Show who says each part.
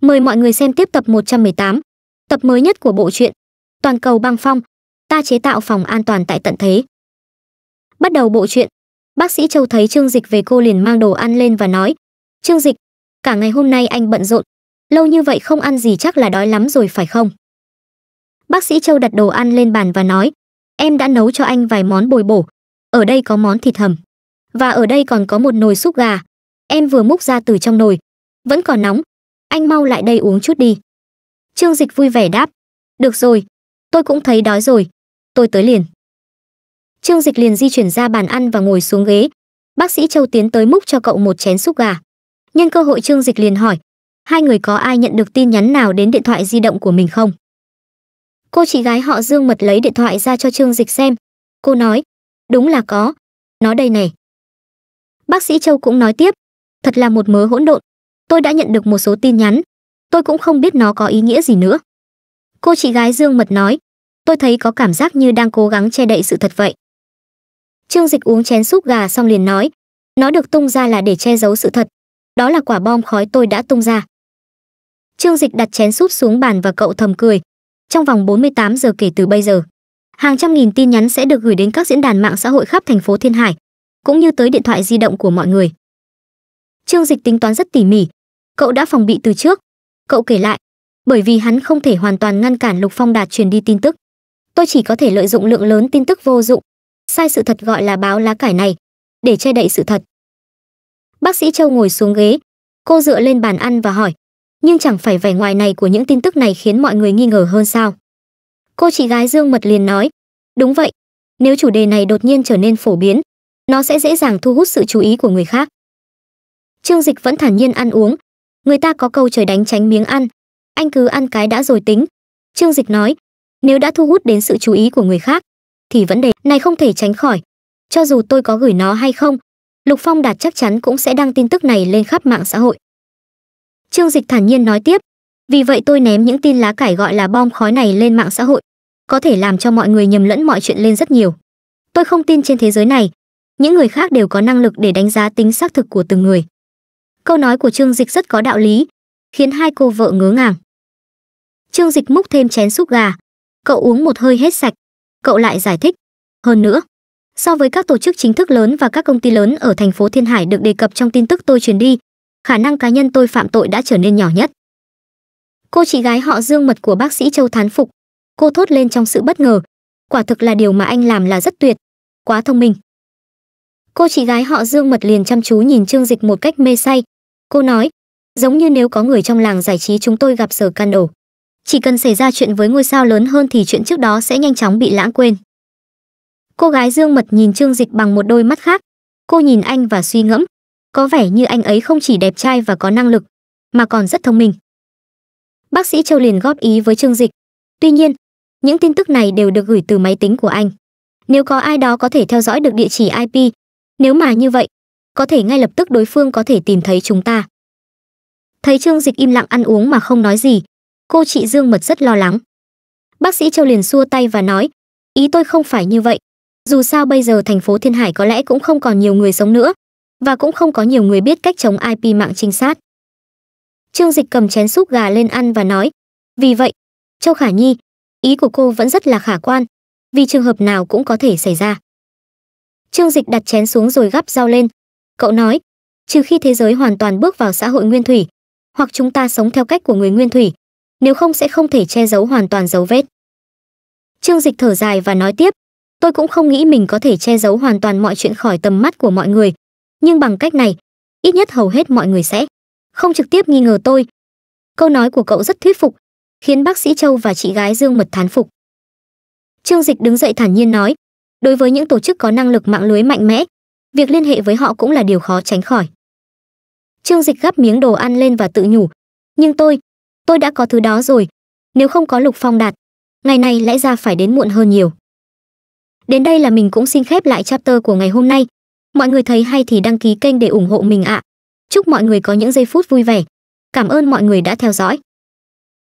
Speaker 1: Mời mọi người xem tiếp tập 118, tập mới nhất của bộ truyện Toàn cầu băng phong, ta chế tạo phòng an toàn tại tận thế. Bắt đầu bộ truyện, bác sĩ Châu thấy Trương Dịch về cô liền mang đồ ăn lên và nói: "Trương Dịch, cả ngày hôm nay anh bận rộn, lâu như vậy không ăn gì chắc là đói lắm rồi phải không?" Bác sĩ Châu đặt đồ ăn lên bàn và nói: "Em đã nấu cho anh vài món bồi bổ, ở đây có món thịt hầm, và ở đây còn có một nồi súp gà, em vừa múc ra từ trong nồi, vẫn còn nóng, anh mau lại đây uống chút đi. Trương Dịch vui vẻ đáp, được rồi, tôi cũng thấy đói rồi, tôi tới liền. Trương Dịch liền di chuyển ra bàn ăn và ngồi xuống ghế. Bác sĩ Châu tiến tới múc cho cậu một chén súp gà. Nhân cơ hội Trương Dịch liền hỏi, hai người có ai nhận được tin nhắn nào đến điện thoại di động của mình không? Cô chị gái họ Dương mật lấy điện thoại ra cho Trương Dịch xem. Cô nói, đúng là có, nó đây này. Bác sĩ Châu cũng nói tiếp, thật là một mớ hỗn độn, tôi đã nhận được một số tin nhắn tôi cũng không biết nó có ý nghĩa gì nữa cô chị gái dương mật nói tôi thấy có cảm giác như đang cố gắng che đậy sự thật vậy trương dịch uống chén súp gà xong liền nói nó được tung ra là để che giấu sự thật đó là quả bom khói tôi đã tung ra trương dịch đặt chén súp xuống bàn và cậu thầm cười trong vòng 48 giờ kể từ bây giờ hàng trăm nghìn tin nhắn sẽ được gửi đến các diễn đàn mạng xã hội khắp thành phố thiên hải cũng như tới điện thoại di động của mọi người trương dịch tính toán rất tỉ mỉ cậu đã phòng bị từ trước cậu kể lại bởi vì hắn không thể hoàn toàn ngăn cản lục phong đạt truyền đi tin tức tôi chỉ có thể lợi dụng lượng lớn tin tức vô dụng sai sự thật gọi là báo lá cải này để che đậy sự thật bác sĩ châu ngồi xuống ghế cô dựa lên bàn ăn và hỏi nhưng chẳng phải vẻ ngoài này của những tin tức này khiến mọi người nghi ngờ hơn sao cô chị gái dương mật liền nói đúng vậy nếu chủ đề này đột nhiên trở nên phổ biến nó sẽ dễ dàng thu hút sự chú ý của người khác trương dịch vẫn thản nhiên ăn uống người ta có câu trời đánh tránh miếng ăn anh cứ ăn cái đã rồi tính trương dịch nói nếu đã thu hút đến sự chú ý của người khác thì vấn đề này không thể tránh khỏi cho dù tôi có gửi nó hay không lục phong đạt chắc chắn cũng sẽ đăng tin tức này lên khắp mạng xã hội trương dịch thản nhiên nói tiếp vì vậy tôi ném những tin lá cải gọi là bom khói này lên mạng xã hội có thể làm cho mọi người nhầm lẫn mọi chuyện lên rất nhiều tôi không tin trên thế giới này những người khác đều có năng lực để đánh giá tính xác thực của từng người Câu nói của Trương Dịch rất có đạo lý, khiến hai cô vợ ngớ ngàng. Trương Dịch múc thêm chén súp gà, cậu uống một hơi hết sạch, cậu lại giải thích, hơn nữa, so với các tổ chức chính thức lớn và các công ty lớn ở thành phố Thiên Hải được đề cập trong tin tức tôi truyền đi, khả năng cá nhân tôi phạm tội đã trở nên nhỏ nhất. Cô chị gái họ Dương mật của bác sĩ Châu thán phục, cô thốt lên trong sự bất ngờ, quả thực là điều mà anh làm là rất tuyệt, quá thông minh. Cô chị gái họ Dương mật liền chăm chú nhìn Trương Dịch một cách mê say, cô nói giống như nếu có người trong làng giải trí chúng tôi gặp sở can chỉ cần xảy ra chuyện với ngôi sao lớn hơn thì chuyện trước đó sẽ nhanh chóng bị lãng quên cô gái dương mật nhìn trương dịch bằng một đôi mắt khác cô nhìn anh và suy ngẫm có vẻ như anh ấy không chỉ đẹp trai và có năng lực mà còn rất thông minh bác sĩ châu liền góp ý với trương dịch tuy nhiên những tin tức này đều được gửi từ máy tính của anh nếu có ai đó có thể theo dõi được địa chỉ ip nếu mà như vậy có thể ngay lập tức đối phương có thể tìm thấy chúng ta thấy trương dịch im lặng ăn uống mà không nói gì cô chị dương mật rất lo lắng bác sĩ châu liền xua tay và nói ý tôi không phải như vậy dù sao bây giờ thành phố thiên hải có lẽ cũng không còn nhiều người sống nữa và cũng không có nhiều người biết cách chống ip mạng trinh sát trương dịch cầm chén súp gà lên ăn và nói vì vậy châu khả nhi ý của cô vẫn rất là khả quan vì trường hợp nào cũng có thể xảy ra trương dịch đặt chén xuống rồi gắp rau lên Cậu nói, trừ khi thế giới hoàn toàn bước vào xã hội nguyên thủy, hoặc chúng ta sống theo cách của người nguyên thủy, nếu không sẽ không thể che giấu hoàn toàn dấu vết. Trương Dịch thở dài và nói tiếp, tôi cũng không nghĩ mình có thể che giấu hoàn toàn mọi chuyện khỏi tầm mắt của mọi người, nhưng bằng cách này, ít nhất hầu hết mọi người sẽ không trực tiếp nghi ngờ tôi. Câu nói của cậu rất thuyết phục, khiến bác sĩ Châu và chị gái Dương Mật thán phục. Trương Dịch đứng dậy thản nhiên nói, đối với những tổ chức có năng lực mạng lưới mạnh mẽ, việc liên hệ với họ cũng là điều khó tránh khỏi trương dịch gắp miếng đồ ăn lên và tự nhủ nhưng tôi tôi đã có thứ đó rồi nếu không có lục phong đạt ngày này lẽ ra phải đến muộn hơn nhiều đến đây là mình cũng xin khép lại chapter của ngày hôm nay mọi người thấy hay thì đăng ký kênh để ủng hộ mình ạ à. chúc mọi người có những giây phút vui vẻ cảm ơn mọi người đã theo dõi